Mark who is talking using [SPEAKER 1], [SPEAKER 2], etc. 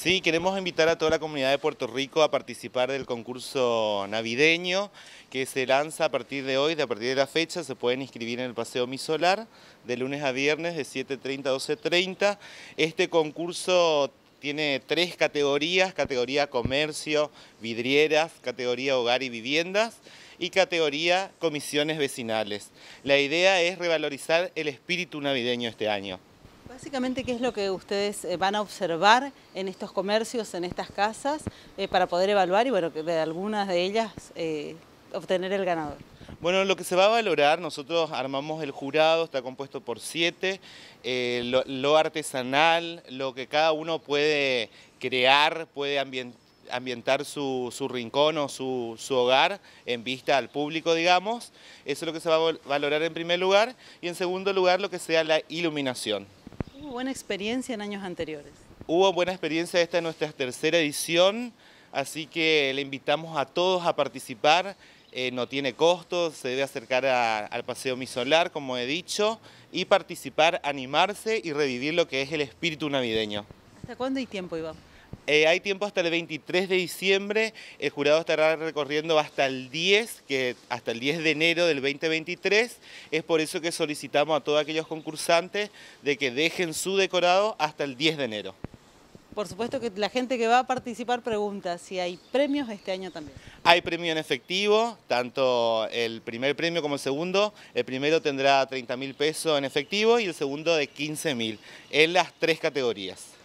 [SPEAKER 1] Sí, queremos invitar a toda la comunidad de Puerto Rico a participar del concurso navideño que se lanza a partir de hoy, de a partir de la fecha, se pueden inscribir en el Paseo Mi Solar de lunes a viernes de 7.30 a 12.30. Este concurso tiene tres categorías, categoría comercio, vidrieras, categoría hogar y viviendas y categoría comisiones vecinales. La idea es revalorizar el espíritu navideño este año.
[SPEAKER 2] Básicamente, ¿qué es lo que ustedes eh, van a observar en estos comercios, en estas casas, eh, para poder evaluar y, bueno, de algunas de ellas eh,
[SPEAKER 1] obtener el ganador? Bueno, lo que se va a valorar, nosotros armamos el jurado, está compuesto por siete, lo, artesanal, lo que cada uno puede crear, puede ambientar su, rincón o su, hogar en vista al público, digamos. Eso es lo que se va a valorar en primer lugar. Y en segundo lugar, lo que sea la iluminación
[SPEAKER 2] buena experiencia en años anteriores?
[SPEAKER 1] Hubo buena experiencia, esta es nuestra tercera edición, así que le invitamos a todos a participar. Eh, no tiene costo, se debe acercar al Paseo Misolar, como he dicho, y participar, animarse y revivir lo que es el espíritu navideño.
[SPEAKER 2] ¿Hasta cuándo hay tiempo, Iván?
[SPEAKER 1] Eh, hay tiempo hasta el 23 de diciembre, el jurado estará recorriendo hasta el 10, que, hasta el 10 de enero del 2023. Es por eso que solicitamos a todos aquellos concursantes de que dejen su decorado hasta el 10 de enero.
[SPEAKER 2] Por supuesto que la gente que va a participar pregunta si hay premios este año también.
[SPEAKER 1] Hay premio en efectivo, tanto el primer premio como el segundo. El primero tendrá 30 mil pesos en efectivo y el segundo de 15 mil, en las tres categorías.